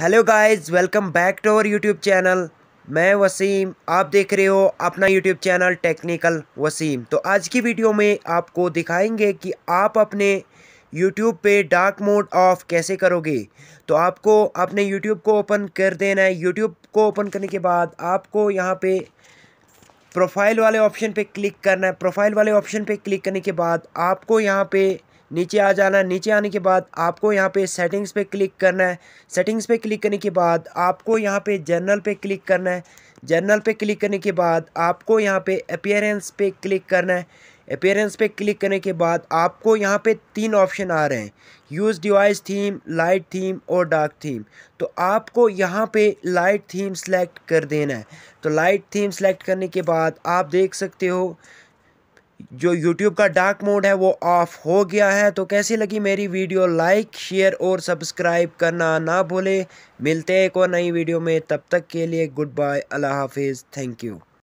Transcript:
hello guys welcome back to our YouTube channel मैं वसीम आप देख रहे हो अपना यूट्यूब चैनल टेक्निकल वसीम तो आज की वीडियो में आपको दिखाएंगे कि आप अपने यूट्यूब पे डार्क मोड ऑफ कैसे करोगे तो आपको अपने यूट्यूब को ओपन कर देना है यूट्यूब को ओपन करने के बाद आपको यहाँ पे प्रोफाइल वाले ऑप्शन पे क्लिक करना है प्रोफाइल वाले ऑप्शन पे क्लिक करने के बाद आपको यहाँ पे नीचे आ जाना है नीचे आने के बाद आपको यहाँ पे सेटिंग्स पे क्लिक करना है सेटिंग्स पे क्लिक करने के बाद आपको यहाँ पे जर्नल पे क्लिक करना है जर्नल पे क्लिक करने के बाद आपको यहाँ पे अपेयरेंस पे क्लिक करना है अपेयरेंस पे क्लिक करने के बाद आपको यहाँ पे तीन ऑप्शन आ रहे हैं use device theme light theme और डार्क थीम तो आपको यहाँ पे लाइट थीम सेलेक्ट कर देना है तो लाइट थीम सेलेक्ट करने के बाद आप देख सकते हो जो YouTube का डार्क मोड है वो ऑफ़ हो गया है तो कैसी लगी मेरी वीडियो लाइक शेयर और सब्सक्राइब करना ना भूले मिलते हैं एक और नई वीडियो में तब तक के लिए गुड बाय अल्लाह हाफिज़ थैंक यू